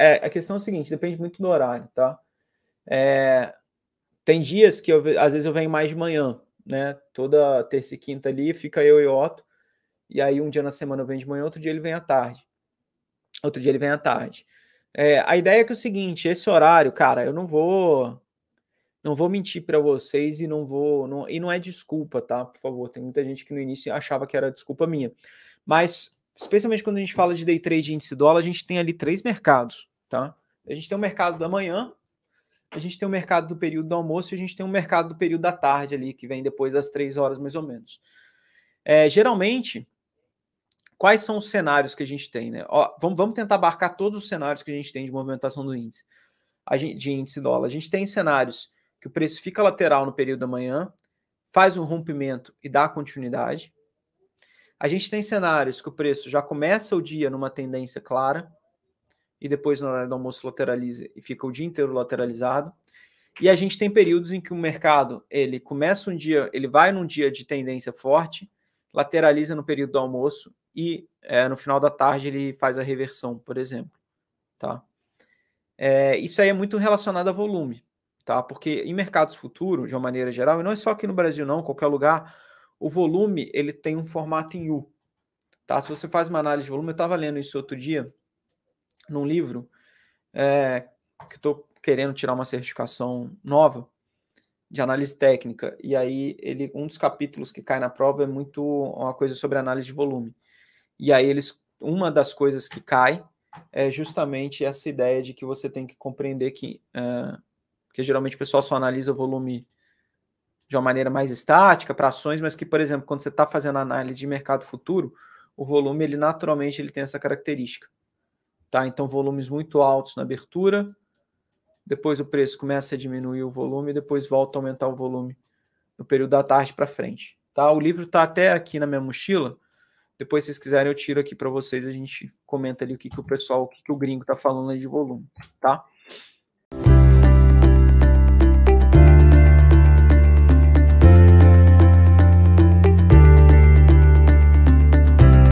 é, a questão é a seguinte, depende muito do horário, tá? É, tem dias que eu, às vezes eu venho mais de manhã, né? Toda terça e quinta ali fica eu e Otto. E aí um dia na semana eu venho de manhã, outro dia ele vem à tarde. Outro dia ele vem à tarde. É, a ideia é que é o seguinte, esse horário, cara, eu não vou não vou mentir para vocês e não vou não, e não é desculpa, tá? Por favor, tem muita gente que no início achava que era desculpa minha. Mas especialmente quando a gente fala de day trade índice dólar, a gente tem ali três mercados. Tá? A gente tem o mercado da manhã, a gente tem o mercado do período do almoço e a gente tem o mercado do período da tarde ali, que vem depois das três horas mais ou menos. É, geralmente, quais são os cenários que a gente tem? Né? Ó, vamos, vamos tentar abarcar todos os cenários que a gente tem de movimentação do índice, a gente, de índice dólar. A gente tem cenários que o preço fica lateral no período da manhã, faz um rompimento e dá continuidade. A gente tem cenários que o preço já começa o dia numa tendência clara, e depois no horário do almoço lateraliza e fica o dia inteiro lateralizado. E a gente tem períodos em que o mercado ele começa um dia, ele vai num dia de tendência forte, lateraliza no período do almoço e é, no final da tarde ele faz a reversão, por exemplo, tá? É, isso aí é muito relacionado a volume, tá? Porque em mercados futuros, de uma maneira geral, e não é só aqui no Brasil não, qualquer lugar, o volume ele tem um formato em U, tá? Se você faz uma análise de volume, eu estava lendo isso outro dia, num livro é, que estou querendo tirar uma certificação nova de análise técnica. E aí ele um dos capítulos que cai na prova é muito uma coisa sobre análise de volume. E aí eles uma das coisas que cai é justamente essa ideia de que você tem que compreender que uh, porque geralmente o pessoal só analisa o volume de uma maneira mais estática para ações, mas que por exemplo quando você está fazendo análise de mercado futuro o volume ele naturalmente ele tem essa característica. Tá? Então, volumes muito altos na abertura, depois o preço começa a diminuir o volume, depois volta a aumentar o volume no período da tarde para frente. Tá? O livro está até aqui na minha mochila. Depois, se vocês quiserem, eu tiro aqui para vocês, a gente comenta ali o que, que o pessoal, o que, que o gringo está falando aí de volume, tá?